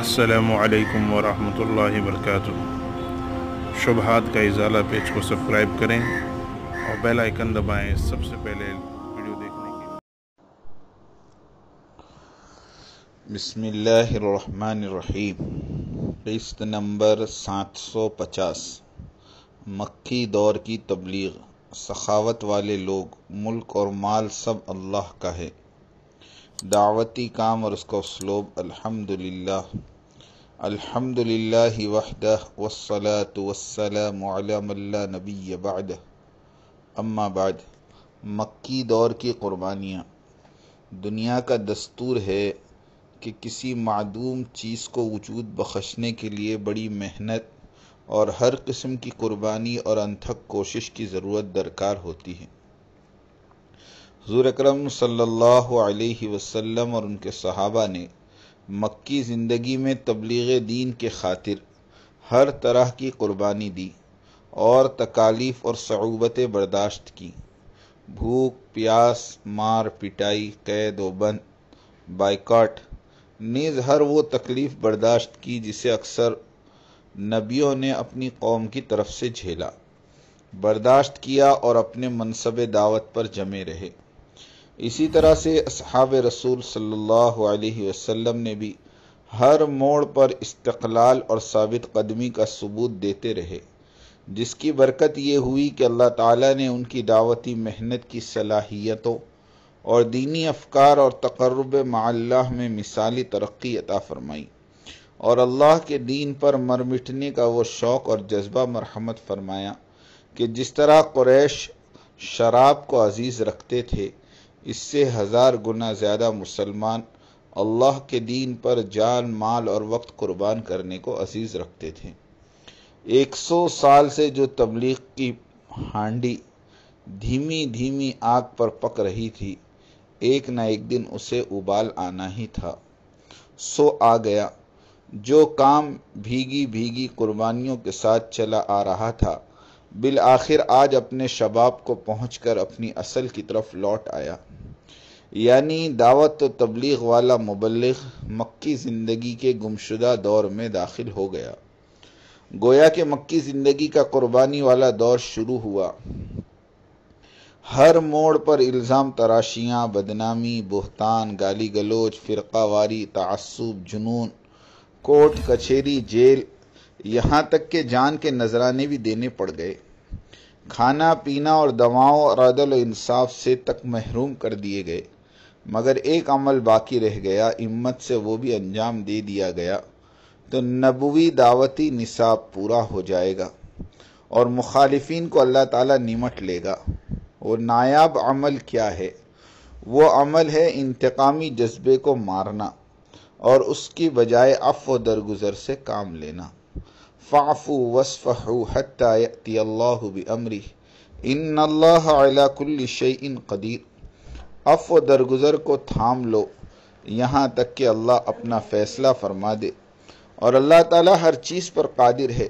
असलकम वरहल वर्क शुभहात का इजाला पेज को सब्सक्राइब करें और बेल आइकन दबाएं सबसे पहले वीडियो देखने के बसमीम लिस्ट नंबर 750 मक्की दौर की तबलीग सखावत वाले लोग मुल्क और माल सब अल्लाह का है दावती काम और उसका स्लोब अल्हम्दुलिल्लाह अल्हम्दुलिल्लाह वहदा वस्सलातु वस्सलाम अला मल्ला नबी बाद अम्मा बाद मक्की दौर की क़ुरबानियाँ दुनिया का दस्तूर है कि किसी मादूम चीज़ को वजूद बख्शने के लिए बड़ी मेहनत और हर किस्म की क़ुरबानी और अनथक कोशिश की ज़रूरत दरकार होती है हजूर अक्रम वसम और उनके सहाबा ने मक्की ज़िंदगी में तबलीग दीन के खातिर हर तरह की कुर्बानी दी और तकालीफ़ और सऊबतें बर्दाश्त की भूख प्यास मार पिटाई कैद व बंद बाइकाट नीज़ हर वो तकलीफ़ बर्दाश्त की जिसे अक्सर नबियों ने अपनी कौम की तरफ से झेला बर्दाश्त किया और अपने मनसब दावत पर जमे रहे इसी तरह से अब रसूल सल्लल्लाहु अलैहि वसल्लम ने भी हर मोड़ पर इस्तकलाल और साबित कदमी का सबूत देते रहे जिसकी बरकत ये हुई कि अल्लाह ताला ने उनकी दावती मेहनत की सलाहियतों और दीनी अफकार और तकरब मल्ला में मिसाली तरक्की अता फरमाई और अल्लाह के दीन पर मरमिटने का वो शौक़ और जज्बा मरहमत फरमाया कि जिस तरह क्रैश शराब को अजीज़ रखते थे इससे हज़ार गुना ज़्यादा मुसलमान अल्लाह के दीन पर जान माल और वक्त कुर्बान करने को अजीज़ रखते थे 100 साल से जो तबलीग की हांडी धीमी धीमी आग पर पक रही थी एक न एक दिन उसे उबाल आना ही था सो आ गया जो काम भीगी भीगी कुर्बानियों के साथ चला आ रहा था बिल आखिर आज अपने शबाब को पहुँच कर अपनी असल की तरफ लौट आया यानी दावत तो तबलीग वाला मुबलग मक्की ज़िंदगी के गुमशुदा दौर में दाखिल हो गया गोया के मक्की ज़िंदगी का कुर्बानी वाला दौर शुरू हुआ हर मोड़ पर इल्ज़ाम तराशियाँ बदनामी बहतान गाली गलोच फ़िरकावारी तसब जुनून कोर्ट कचहरी जेल यहाँ तक के जान के नजराने भी देने पड़ गए खाना पीना और दवाओं और अदल इंसाफ से तक महरूम कर दिए गए मगर एक अमल बाकी रह गया इम्मत से वो भी अंजाम दे दिया गया तो नबवी दावती निसाब पूरा हो जाएगा और मुखालफन को अल्लाह ताला निमट लेगा और नायाब अमल क्या है वो अमल है इंतकामी जज्बे को मारना और उसकी बजाय अफ व दरगुजर से काम लेना फ़ाफ़ू वसफ़ू हती इन अल्लाह कुल्ल शयन कदीर अफ़ दरगुज़र को थाम लो यहाँ तक कि अल्लाह अपना फ़ैसला फरमा दे और अल्लाह ताला हर चीज़ पर कादिर है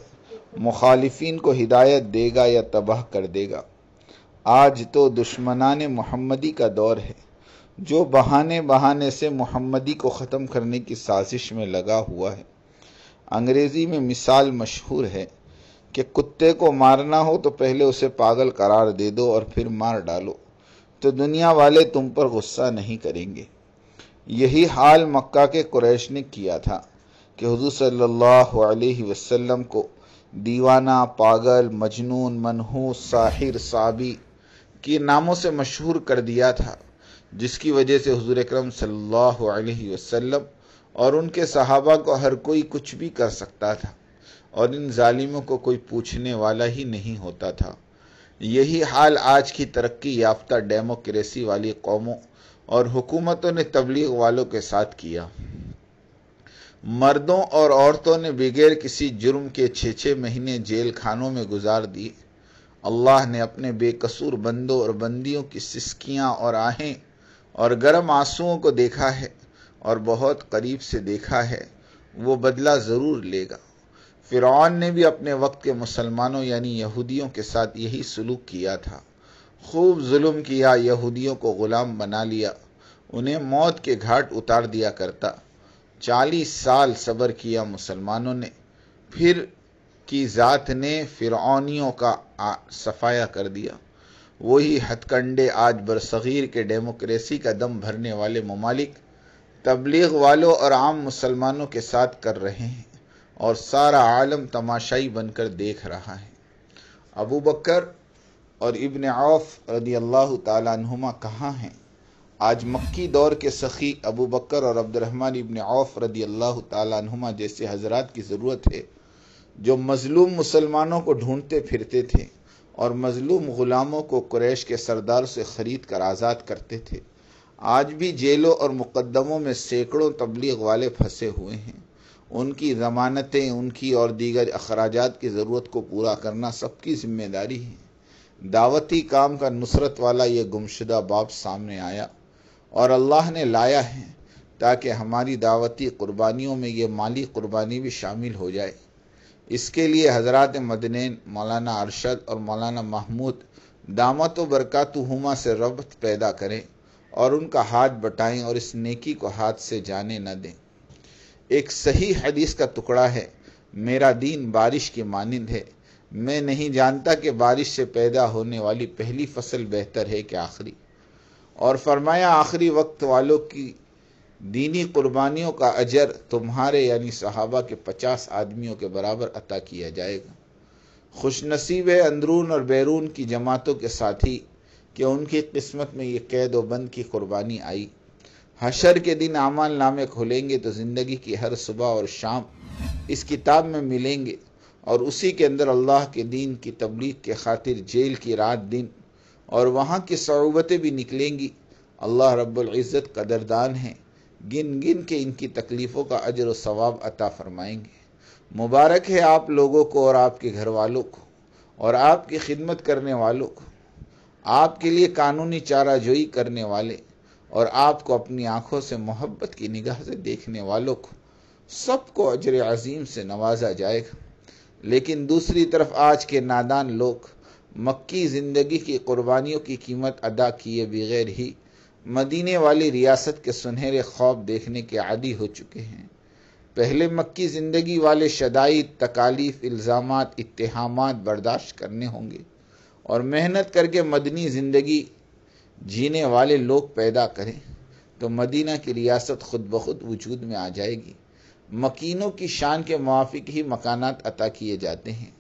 मुखालफन को हिदायत देगा या तबाह कर देगा आज तो दुश्मनान महम्मदी का दौर है जो बहाने बहाने से महम्मदी को ख़त्म करने की साजिश में लगा हुआ है अंग्रेज़ी में मिसाल मशहूर है कि कुत्ते को मारना हो तो पहले उसे पागल करार दे दो और फिर मार डालो तो दुनिया वाले तुम पर गुस्सा नहीं करेंगे यही हाल मक्का के कुरैश ने किया था कि हजू सल्लल्लाहु अलैहि वसल्लम को दीवाना पागल मजनून मनहूस साहिर साबी के नामों से मशहूर कर दिया था जिसकी वजह से हजूर अक्रम सल्लल्लाहु अलैहि वसल्लम और उनके सहाबा को हर कोई कुछ भी कर सकता था और इन जालिमों को कोई पूछने वाला ही नहीं होता था यही हाल आज की तरक्की याफ्ता डेमोक्रेसी वाली कौमों और हुकूमतों ने तबलीग वालों के साथ किया मर्दों और औरतों ने बगैर किसी जुर्म के छः छः महीने जेल खानों में गुजार दिए अल्लाह ने अपने बेकसूर बंदों और बंदियों की सिसकियाँ और आहें और गर्म आंसुओं को देखा है और बहुत करीब से देखा है वो बदला ज़रूर लेगा फ़िरौन ने भी अपने वक्त के मुसलमानों यानी यहूदियों के साथ यही सलूक किया था खूब जुल्म किया यहूदियों को ग़ुलाम बना लिया उन्हें मौत के घाट उतार दिया करता चालीस साल सब्र किया मुसलमानों ने फिर की ज़ात ने फ़िरौनियों का सफाया कर दिया वही हथकंडे आज बरसगीर के डेमोक्रेसी का दम भरने वाले ममालिक तबलीग वालों और आम मुसलमानों के साथ कर रहे हैं और सारा आलम तमाशाई बनकर देख रहा है अबू बकर और इबन औफ रदी अल्लाह तुमा कहाँ हैं आज मक्की दौर के सखी अबू बकर और अब्दरहमान इबन औफ रदी अल्लाह तुमा जैसे हजरत की ज़रूरत है जो मज़लूम मुसलमानों को ढूंढते फिरते थे और मज़लूम ग़ुलामों को कुरैश के सरदार से ख़रीद कर आज़ाद करते थे आज भी जेलों और मुकदमों में सैकड़ों तबलीग वाले फंसे हुए हैं उनकी ज़मानतें उनकी और दीगर अखराज की ज़रूरत को पूरा करना सबकी जिम्मेदारी है दावती काम का नुसरत वाला ये गुमशुदा बाप सामने आया और अल्लाह ने लाया है ताकि हमारी दावती कुर्बानियों में ये माली कुर्बानी भी शामिल हो जाए इसके लिए हजरत मदनैन मौलाना अरशद और मौलाना महमूद दामत हुमा से रबत पैदा करें और उनका हाथ बटाएं और इस नेकी को हाथ से जाने न दें एक सही हदीस का टुकड़ा है मेरा दीन बारिश की मानंद है मैं नहीं जानता कि बारिश से पैदा होने वाली पहली फसल बेहतर है कि आखिरी और फरमाया आखिरी वक्त वालों की दीनी कुर्बानियों का अजर तुम्हारे यानी सहाबा के पचास आदमियों के बराबर अता किया जाएगा खुशनसीब है अंदरून और बैरून की जमातों के साथी कि उनकी किस्मत में ये कैद व बंद की कुर्बानी आई हशर के दिन आमान नामे खुलेंगे तो ज़िंदगी की हर सुबह और शाम इस किताब में मिलेंगे और उसी के अंदर अल्लाह के दीन की तबलीग के खातिर जेल की रात दिन और वहाँ की सरूबतें भी निकलेंगी अल्लाह रब्ज़त कदरदान है गिन गिन के इनकी तकलीफ़ों का अजर व सवाब अता फ़रमाएंगे मुबारक है आप लोगों को और आपके घर वालों को और आपकी खिदमत करने वालों को आपके लिए कानूनी चाराजोई करने वाले और आपको अपनी आंखों से मोहब्बत की निगाह से देखने वालों को सबको अजर अजीम से नवाजा जाएगा लेकिन दूसरी तरफ आज के नादान लोग मक्की ज़िंदगी की कुर्बानियों की कीमत अदा किए बगैर ही मदीने वाली रियासत के सुनहरे ख्वाब देखने के आदि हो चुके हैं पहले मक्की ज़िंदगी वाले शदाई तकालीफ इल्ज़ाम इतहाम बर्दाश्त करने होंगे और मेहनत करके मदनी ज़िंदगी जीने वाले लोग पैदा करें तो मदीना की रियासत खुद ब खुद वजूद में आ जाएगी मकीनों की शान के मुआफ़ ही मकानात अता किए जाते हैं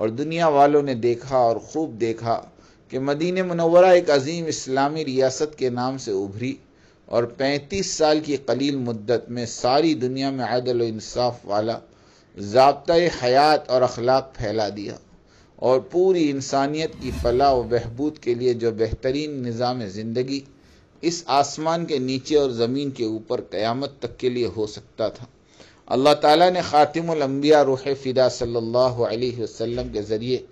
और दुनिया वालों ने देखा और खूब देखा कि मदीन मनवरा एक अजीम इस्लामी रियासत के नाम से उभरी और 35 साल की कलील मुद्दत में सारी दुनिया में अदल इंसाफ वाला जबता हयात और अखलाक फैला दिया और पूरी इंसानियत की फलाह व बहबूद के लिए जो बेहतरीन निज़ाम ज़िंदगी इस आसमान के नीचे और ज़मीन के ऊपर क़यामत तक के लिए हो सकता था अल्लाह ताला ने ख़ातिमबिया रूह फ़िदा सल्लल्लाहु अलैहि वसल्लम के ज़रिए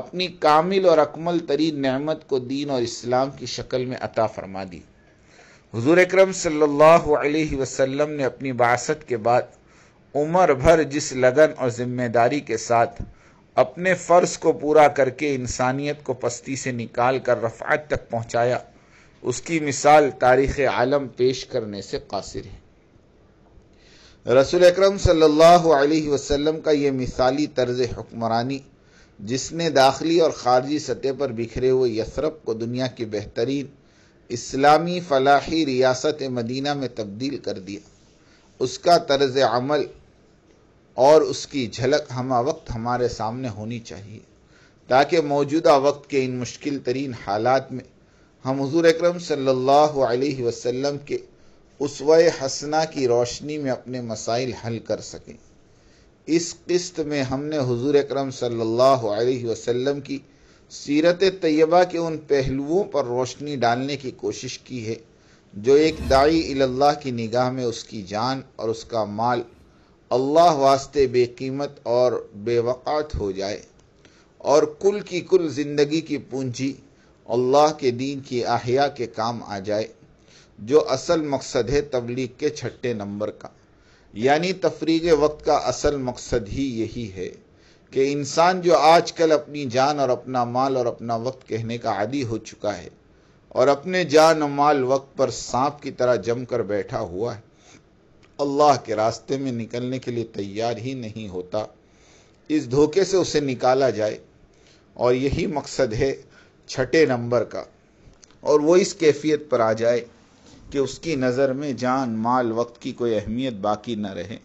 अपनी कामिल और अकमल तरीन नमत को दीन और इस्लाम की शक्ल में अता फरमा दी हजूर अक्रम सल्लल्लाहु अलैहि वसल्लम ने अपनी बासत के बाद उम्र भर जिस लगन और ज़िम्मेदारी के साथ अपने फ़र्ज को पूरा करके इंसानियत को पस्ती से निकाल कर रफ़ात तक पहुँचाया उसकी मिसाल तारीख़ आलम पेश करने से कासिर है रसुल अक्रम सल्लल्लाहु का यह मिसाली तर्ज हुक्मरानी जिसने दाखिली और ख़ारजी सतह पर बिखरे हुए यसरप को दुनिया की बेहतरीन इस्लामी फलाही रियासत मदीना में तब्दील कर दिया उसका तर्ज अमल और उसकी झलक हम वक्त हमारे सामने होनी चाहिए ताकि मौजूदा वक्त के इन मुश्किल तरीन हालात में हम हजूर अक्रम सम वसल्लम के उसव हसना की रोशनी में अपने मसाइल हल कर सकें इस किस्त में हमने हजूर अक्रम सम वसल्लम की सीरत तय्यबा के उन पहलुओं पर रोशनी डालने की कोशिश की है जो एक दाई अल्लाह की निगाह में उसकी जान और उसका माल अल्लाह वास्ते बेकीमत और बेवक़ात हो जाए और कुल की कुल ज़िंदगी की पूंजी अल्लाह के दीन की आहिया के काम आ जाए जो असल मकसद है तबलीग के छठे नंबर का यानी तफरीग वक्त का असल मकसद ही यही है कि इंसान जो आजकल अपनी जान और अपना माल और अपना वक्त कहने का आदि हो चुका है और अपने जान माल वक्त पर सांप की तरह जमकर बैठा हुआ है अल्लाह के रास्ते में निकलने के लिए तैयार ही नहीं होता इस धोखे से उसे निकाला जाए और यही मकसद है छठे नंबर का और वो इस कैफियत पर आ जाए कि उसकी नज़र में जान माल वक्त की कोई अहमियत बाकी न रहे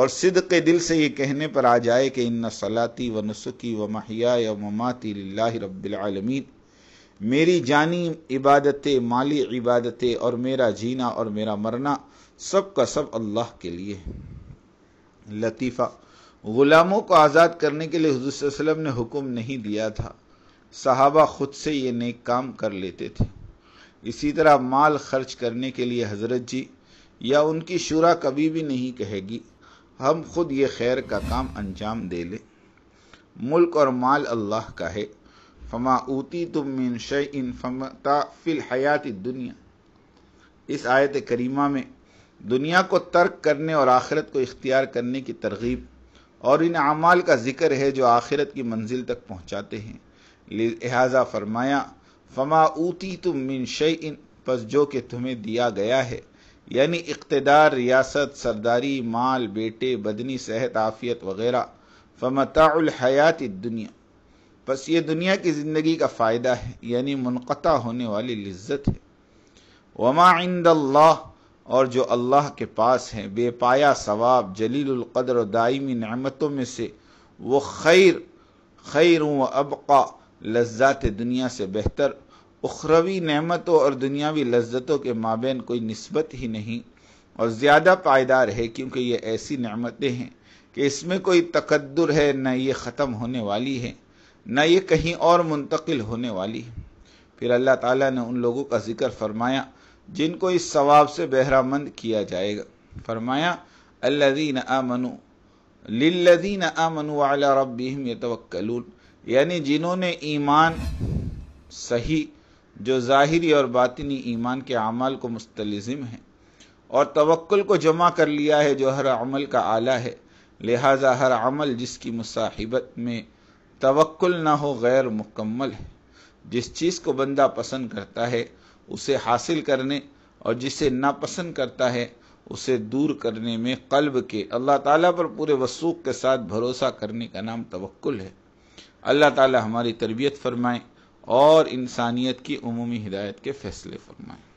और सिद के दिल से ये कहने पर आ जाए कि इन सलाती व नसुकी व महिया व ममाती ला रबालमीन मेरी जानी इबादतें माली इबादतें और मेरा जीना और मेरा मरना सब का सब अल्लाह के लिए लतीफ़ा ग़ुलामों को आज़ाद करने के लिए हजूर वसलम ने हुक्म नहीं दिया था सहाबा ख़ुद से ये नेक काम कर लेते थे इसी तरह माल खर्च करने के लिए हजरत जी या उनकी शुरा कभी भी नहीं कहेगी हम खुद ये खैर का काम अंजाम दे लें मुल्क और माल अल्लाह का है फमा ऊती तुम मिन शय इन फमता फिल हयात दुनिया इस आयत करीमा में दुनिया को तर्क करने और आखिरत को इख्तियार करने की तरगीब और इन अमाल का जिक्र है जो आखिरत की मंजिल तक पहुँचाते हैं लिहाजा फरमाया फमा ऊती तुम मिन शई इन पस जो कि तुम्हें दिया गया है यानी इकतदार रियासत सरदारी माल बेटे बदनी सेहत आफियत वगैरह फमतायात दुनिया बस ये दुनिया की ज़िंदगी का फ़ायदा है यानी मुनक़ा होने वाली लज्जत है वमा इंद और जो अल्लाह के पास हैं बेपाया सवाब जलीलकद्र और दायमी नमतों में से वो खैर खैर व अबका लज्जात दुनिया से बेहतर उखरवी नमतों और दुनियावी लज्जतों के माबेन कोई नस्बत ही नहीं और ज़्यादा पायदार है क्योंकि ये ऐसी नमतें हैं कि इसमें कोई तकदर है न ये ख़त्म होने वाली है न ये कहीं और मुंतकिल होने वाली है फिर अल्लाह ताली ने उन लोगों का जिक्र फरमाया जिनको इस सवाब से मंद किया जाएगा फरमाया अल्लादीन आमनु लिल्लदीन आमनु अला रबीम यतवक्लून यानी जिन्होंने ईमान सही जो ज़ाहरी और बातनी ईमान के अमल को मुस्तलज़म है और तवक्ल को जमा कर लिया है जो हर अमल का आला है लिहाजा हर अमल जिसकी मुसाहिबत में तवक्ल ना हो गैर मुकम्मल है जिस चीज़ को बंदा पसंद करता है उसे हासिल करने और जिसे नापसंद करता है उसे दूर करने में कल्ब के अल्लाह ताला पर पूरे वसूख के साथ भरोसा करने का नाम तवक्ल है अल्लाह ताला हमारी तरबियत फरमाए और इंसानियत की अमूमी हिदायत के फैसले फरमाएँ